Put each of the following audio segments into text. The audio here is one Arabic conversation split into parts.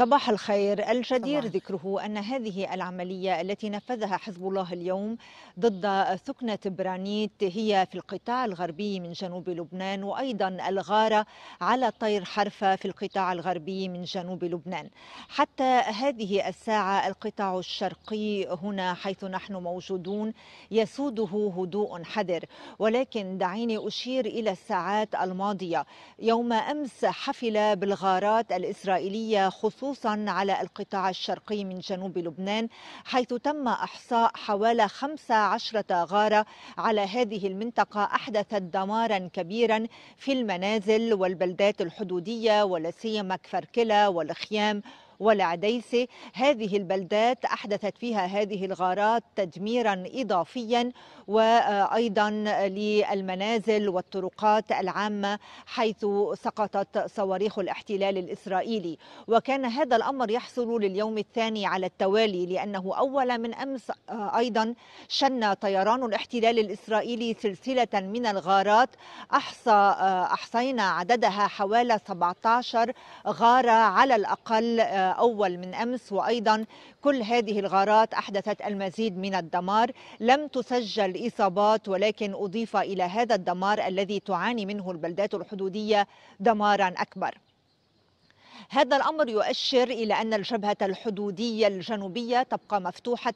صباح الخير الجدير صباح. ذكره أن هذه العملية التي نفذها حزب الله اليوم ضد ثكنة برانيت هي في القطاع الغربي من جنوب لبنان وأيضا الغارة على طير حرفة في القطاع الغربي من جنوب لبنان حتى هذه الساعة القطاع الشرقي هنا حيث نحن موجودون يسوده هدوء حذر ولكن دعيني أشير إلى الساعات الماضية يوم أمس حفل بالغارات الإسرائيلية خصوصا خصوصا على القطاع الشرقي من جنوب لبنان حيث تم إحصاء حوالي 15 غارة على هذه المنطقة أحدثت دمارا كبيرا في المنازل والبلدات الحدودية ولا سيما والخيام والعديسة هذه البلدات أحدثت فيها هذه الغارات تدميرا إضافيا وأيضا للمنازل والطرقات العامة حيث سقطت صواريخ الاحتلال الإسرائيلي وكان هذا الأمر يحصل لليوم الثاني على التوالي لأنه أول من أمس أيضا شن طيران الاحتلال الإسرائيلي سلسلة من الغارات أحصى أحصينا عددها حوالي 17 غارة على الأقل أول من أمس وأيضا كل هذه الغارات أحدثت المزيد من الدمار لم تسجل إصابات ولكن أضيف إلى هذا الدمار الذي تعاني منه البلدات الحدودية دمارا أكبر هذا الامر يؤشر الى ان الجبهه الحدوديه الجنوبيه تبقى مفتوحه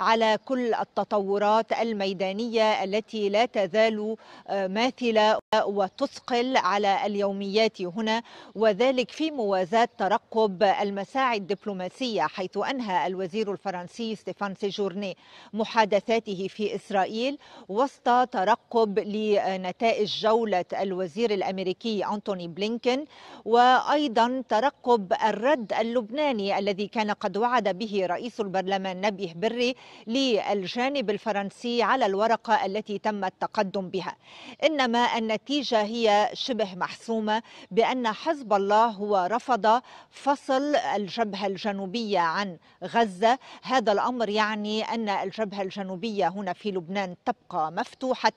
على كل التطورات الميدانيه التي لا تزال آه، ماثله وتثقل على اليوميات هنا وذلك في موازاة ترقب المساعي الدبلوماسية حيث أنهى الوزير الفرنسي ستيفان سيجورني محادثاته في إسرائيل وسط ترقب لنتائج جولة الوزير الأمريكي أنتوني بلينكن وأيضا ترقب الرد اللبناني الذي كان قد وعد به رئيس البرلمان نبيه بري للجانب الفرنسي على الورقة التي تم التقدم بها إنما النتائج النتيجة هي شبه محسومة بأن حزب الله هو رفض فصل الجبهة الجنوبية عن غزة هذا الأمر يعني أن الجبهة الجنوبية هنا في لبنان تبقى مفتوحة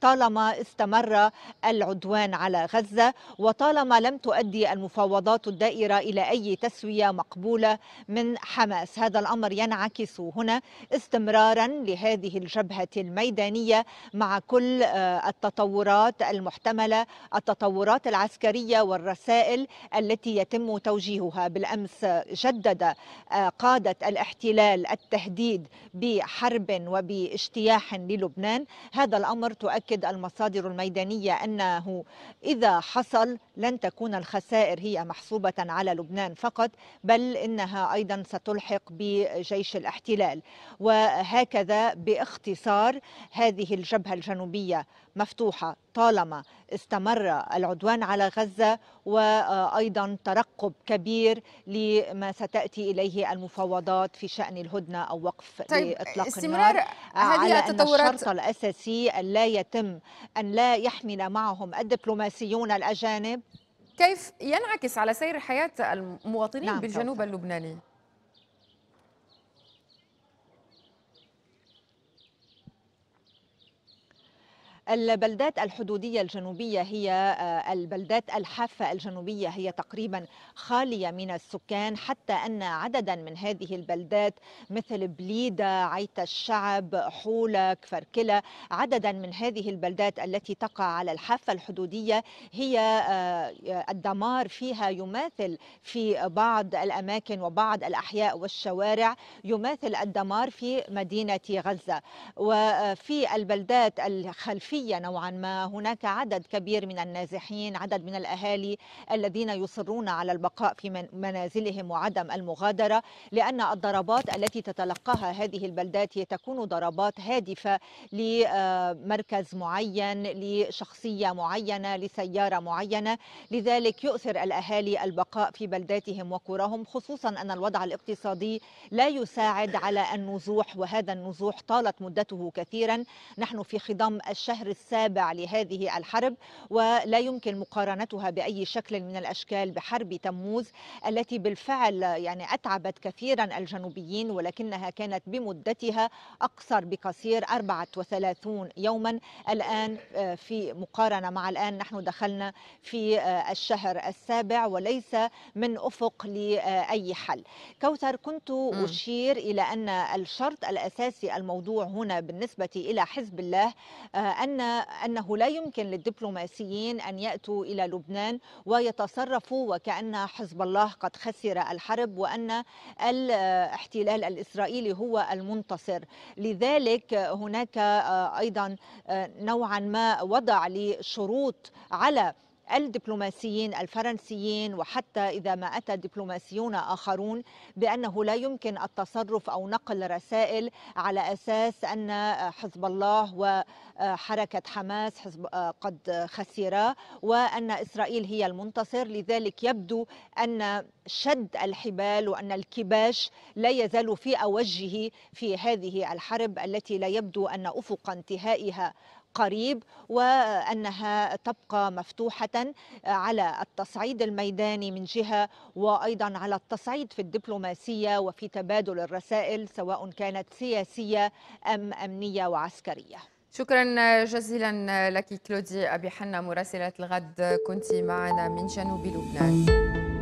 طالما استمر العدوان على غزة وطالما لم تؤدي المفاوضات الدائرة إلى أي تسوية مقبولة من حماس هذا الأمر ينعكس هنا استمرارا لهذه الجبهة الميدانية مع كل آه، التطورات الم المحتمله التطورات العسكريه والرسائل التي يتم توجيهها بالامس جدد آه، قاده الاحتلال التهديد بحرب وباجتياح للبنان هذا الامر تؤكد المصادر الميدانيه انه اذا حصل لن تكون الخسائر هي محسوبه على لبنان فقط بل انها ايضا ستلحق بجيش الاحتلال وهكذا باختصار هذه الجبهه الجنوبيه مفتوحة طالما استمر العدوان على غزة وأيضا ترقب كبير لما ستأتي إليه المفاوضات في شأن الهدنة أو وقف طيب إطلاق استمرار النار على أن الشرط الأساسي أن لا يتم أن لا يحمل معهم الدبلوماسيون الأجانب كيف ينعكس على سير حياة المواطنين نعم بالجنوب اللبناني؟ البلدات الحدودية الجنوبية هي آه، البلدات الحافة الجنوبية هي تقريبا خالية من السكان حتى أن عددا من هذه البلدات مثل بليدة عيت الشعب حولة كفركلة عددا من هذه البلدات التي تقع على الحافة الحدودية هي آه، الدمار فيها يماثل في بعض الأماكن وبعض الأحياء والشوارع يماثل الدمار في مدينة غزة وفي البلدات الخلفية خفية نوعا ما هناك عدد كبير من النازحين عدد من الأهالي الذين يصرون على البقاء في منازلهم وعدم المغادرة لأن الضربات التي تتلقاها هذه البلدات هي تكون ضربات هادفة لمركز معين لشخصية معينة لسيارة معينة لذلك يؤثر الأهالي البقاء في بلداتهم وقراهم خصوصا أن الوضع الاقتصادي لا يساعد على النزوح وهذا النزوح طالت مدته كثيرا نحن في خضم الشهر الشهر السابع لهذه الحرب ولا يمكن مقارنتها بأي شكل من الأشكال بحرب تموز التي بالفعل يعني أتعبت كثيرا الجنوبيين ولكنها كانت بمدتها أقصر بقصير 34 يوما الآن آه، في مقارنة مع الآن نحن دخلنا في آه، الشهر السابع وليس من أفق لأي حل كوثر كنت أشير إلى أن الشرط الأساسي الموضوع هنا بالنسبة إلى حزب الله آه، أن أن أنه لا يمكن للدبلوماسيين أن يأتوا إلى لبنان ويتصرفوا وكأن حزب الله قد خسر الحرب وأن الاحتلال الإسرائيلي هو المنتصر لذلك هناك آه، أيضا آه، نوعا ما وضع لشروط على الدبلوماسيين الفرنسيين وحتى إذا ما أتى دبلوماسيون آخرون بأنه لا يمكن التصرف أو نقل رسائل على أساس أن آه، حزب الله وحركة آه، حماس حزب آه، قد خسرا وأن إسرائيل هي المنتصر لذلك يبدو أن شد الحبال وأن الكباش لا يزال في أوجه في هذه الحرب التي لا يبدو أن أفق انتهائها قريب وأنها تبقى مفتوحة آه، على التصعيد الميداني من جهة وأيضا على التصعيد في الدبلوماسية وفي تبادل الرسائل سواء كانت سياسية أم أمنية وعسكرية شكرا جزيلا لك كلودي أبي حنا مراسلة الغد كنت معنا من جنوب لبنان